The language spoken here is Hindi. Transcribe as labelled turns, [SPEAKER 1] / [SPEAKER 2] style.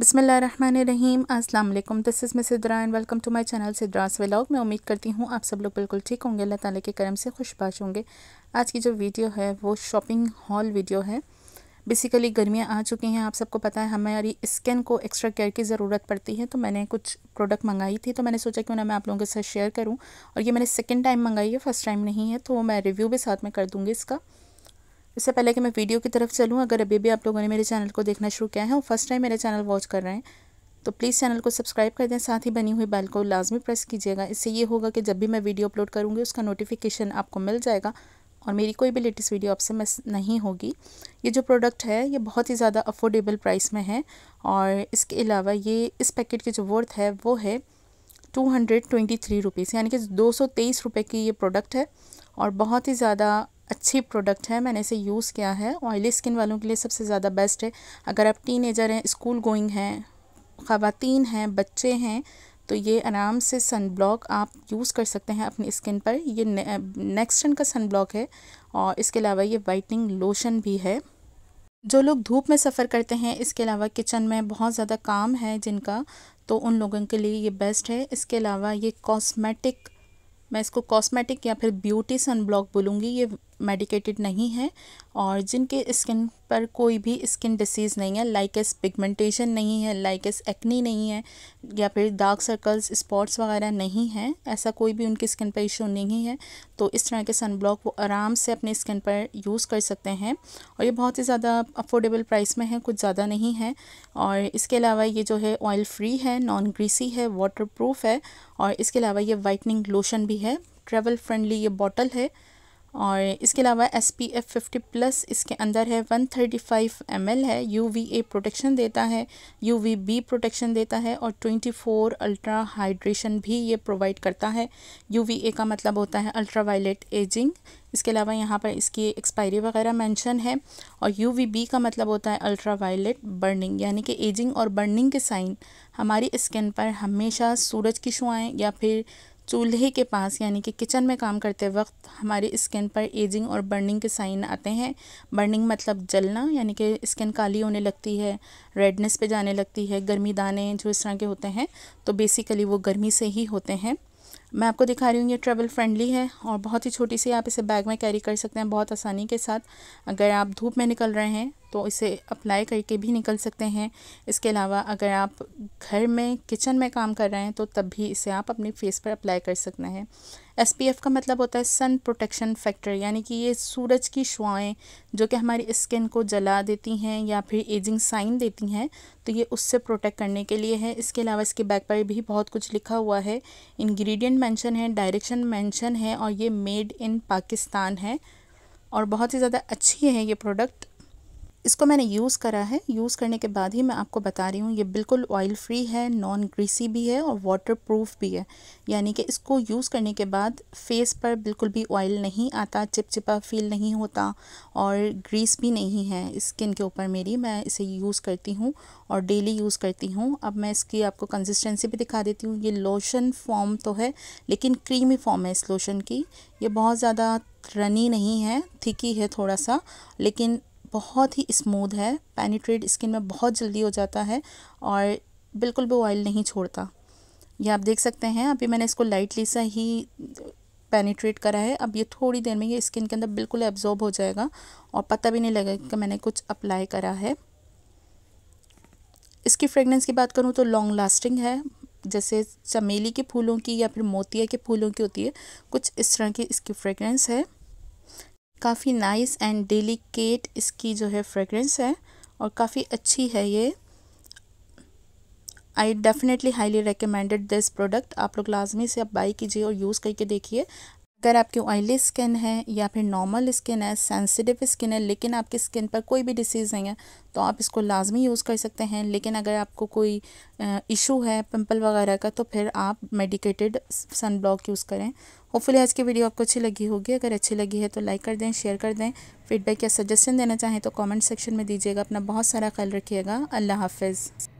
[SPEAKER 1] बिसमीम अल्लाम दिस इज़ मै Sidra and welcome to my channel Sidra's vlog मैं उम्मीद करती हूँ आप सब लोग बिल्कुल ठीक होंगे अल्लाह ताला के करम से खुशबाश होंगे आज की जो वीडियो है वो शॉपिंग हॉल वीडियो है बेसिकली गर्मियाँ आ चुकी हैं आप सबको पता है हमारी स्किन को एक्स्ट्रा केयर की ज़रूरत पड़ती है तो मैंने कुछ प्रोडक्ट मंगाई थी तो मैंने सोचा क्यों ना मैं आप लोगों के साथ शेयर करूँ और ये मैंने सेकेंड टाइम मंगाई है फ़र्स्ट टाइम नहीं है तो मैं रिव्यू भी साथ में कर दूँगी इसका इससे पहले कि मैं वीडियो की तरफ चलूँ अगर अभी भी आप लोगों ने मेरे चैनल को देखना शुरू किया है और फर्स्ट टाइम मेरे चैनल वॉच कर रहे हैं तो प्लीज़ चैनल को सब्सक्राइब कर दें साथ ही बनी हुई बेल को लाजमी प्रेस कीजिएगा इससे ये होगा कि जब भी मैं वीडियो अपलोड करूँगी उसका नोटिफिकेशन आपको मिल जाएगा और मेरी कोई भी लेटेस्ट वीडियो आपसे मिस नहीं होगी ये जो प्रोडक्ट है ये बहुत ही ज़्यादा अफोर्डेबल प्राइस में है और इसके अलावा ये इस पैकेट की जो वर्थ है वो है two hundred twenty three rupees यानी कि दो सौ तेईस रुपये की ये प्रोडक्ट है और बहुत ही ज़्यादा अच्छी प्रोडक्ट है मैंने इसे यूज़ किया है ऑयली स्किन वालों के लिए सबसे ज़्यादा बेस्ट है अगर आप एजर हैं स्कूल गोइंग हैं ख़वान हैं बच्चे हैं तो ये आराम से सन ब्लॉक आप यूज़ कर सकते हैं अपनी स्किन पर ये ने, नेक्स्टन का सन ब्लॉक है और इसके अलावा ये वाइटनिंग लोशन भी है जो लोग धूप में सफ़र करते हैं इसके अलावा किचन में बहुत ज़्यादा काम है जिनका तो उन लोगों के लिए ये बेस्ट है इसके अलावा ये कॉस्मेटिक मैं इसको कॉस्मेटिक या फिर ब्यूटी सन ब्लॉक बोलूँगी ये मेडिकेटेड नहीं है और जिनके स्किन पर कोई भी स्किन डिसीज़ नहीं है लाइक एस पिगमेंटेशन नहीं है लाइक एस एक्नी नहीं है या फिर डार्क सर्कल्स स्पॉट्स वगैरह नहीं है ऐसा कोई भी उनकी स्किन पर इशू नहीं है तो इस तरह के सन ब्लॉक वो आराम से अपने स्किन पर यूज़ कर सकते हैं और ये बहुत ही ज़्यादा अफोर्डेबल प्राइस में है कुछ ज़्यादा नहीं है और इसके अलावा ये जो है ऑयल फ्री है नॉन ग्रीसी है वाटर प्रूफ है और इसके अलावा ये वाइटनिंग लोशन भी है ट्रेवल फ्रेंडली ये बॉटल है और इसके अलावा S P F fifty plus इसके अंदर है one thirty five M L है यू वी ए प्रोटेक्शन देता है यू वी बी प्रोटेक्शन देता है और ट्वेंटी फोर अल्ट्रा हाइड्रेशन भी ये प्रोवाइड करता है यू वी ए का मतलब होता है अल्ट्रा वायलेट एजिंग इसके अलावा यहाँ पर इसकी एक्सपायरी वगैरह मेंशन है और यू वी बी का मतलब होता है अल्ट्रा वायलेट बर्निंग यानी कि एजिंग और बर्निंग के साइन हमारी स्किन पर हमेशा सूरज की शुआएँ या फिर चूल्हे के पास यानी कि किचन में काम करते वक्त हमारी स्किन पर एजिंग और बर्निंग के साइन आते हैं बर्निंग मतलब जलना यानी कि स्किन काली होने लगती है रेडनेस पे जाने लगती है गर्मी दाने जो इस तरह के होते हैं तो बेसिकली वो गर्मी से ही होते हैं मैं आपको दिखा रही हूँ ये ट्रेवल फ्रेंडली है और बहुत ही छोटी सी आप इसे बैग में कैरी कर सकते हैं बहुत आसानी के साथ अगर आप धूप में निकल रहे हैं तो इसे अप्लाई करके भी निकल सकते हैं इसके अलावा अगर आप घर में किचन में काम कर रहे हैं तो तब भी इसे आप अपने फेस पर अप्लाई कर सकते हैं एस का मतलब होता है सन प्रोटेक्शन फैक्टर यानी कि ये सूरज की शुआएँ जो कि हमारी स्किन को जला देती हैं या फिर एजिंग साइन देती हैं तो ये उससे प्रोटेक्ट करने के लिए है इसके अलावा इसके बैक पर भी बहुत कुछ लिखा हुआ है इंग्रेडिएंट मेंशन है डायरेक्शन मेंशन है और ये मेड इन पाकिस्तान है और बहुत ही ज़्यादा अच्छी है ये प्रोडक्ट इसको मैंने यूज़ करा है यूज़ करने के बाद ही मैं आपको बता रही हूँ ये बिल्कुल ऑयल फ्री है नॉन ग्रीसी भी है और वाटर प्रूफ भी है यानी कि इसको यूज़ करने के बाद फेस पर बिल्कुल भी ऑयल नहीं आता चिपचिपा फील नहीं होता और ग्रीस भी नहीं है स्किन के ऊपर मेरी मैं इसे यूज़ करती हूँ और डेली यूज़ करती हूँ अब मैं इसकी आपको कंसिस्टेंसी भी दिखा देती हूँ ये लोशन फॉर्म तो है लेकिन क्रीमी फॉर्म है इस लोशन की ये बहुत ज़्यादा रनी नहीं है थिकी है थोड़ा सा लेकिन बहुत ही स्मूथ है पेनीट्रेट स्किन में बहुत जल्दी हो जाता है और बिल्कुल भी ऑयल नहीं छोड़ता ये आप देख सकते हैं अभी मैंने इसको लाइटली सा ही पेनीट्रेट करा है अब ये थोड़ी देर में ये स्किन के अंदर बिल्कुल एब्जॉर्ब हो जाएगा और पता भी नहीं लगेगा कि मैंने कुछ अप्लाई करा है इसकी फ्रेगनेंस की बात करूँ तो लॉन्ग लास्टिंग है जैसे चमेली के फूलों की या फिर मोतिया के फूलों की होती है कुछ इस तरह की इसकी फ्रेगरेंस है काफ़ी नाइस एंड डेलिकेट इसकी जो है फ्रेगरेंस है और काफ़ी अच्छी है ये I definitely highly recommended this product आप लोग लाजमी से आप बाई कीजिए और यूज़ करके देखिए अगर आपकी ऑयली स्किन है या फिर नॉर्मल स्किन है सेंसिटिव स्किन है लेकिन आपकी स्किन पर कोई भी डिसीज़ नहीं है तो आप इसको लाजमी यूज़ कर सकते हैं लेकिन अगर आपको कोई इशू है पिंपल वगैरह का तो फिर आप मेडिकेटेड सन ब्लॉक यूज़ करें होपफुली आज की वीडियो आपको अच्छी लगी होगी अगर अच्छी लगी है तो लाइक कर दें शेयर कर दें फीडबैक या सजेशन देना चाहें तो कॉमेंट सेक्शन में दीजिएगा अपना बहुत सारा ख्याल रखिएगा अल्लाह हाफिज़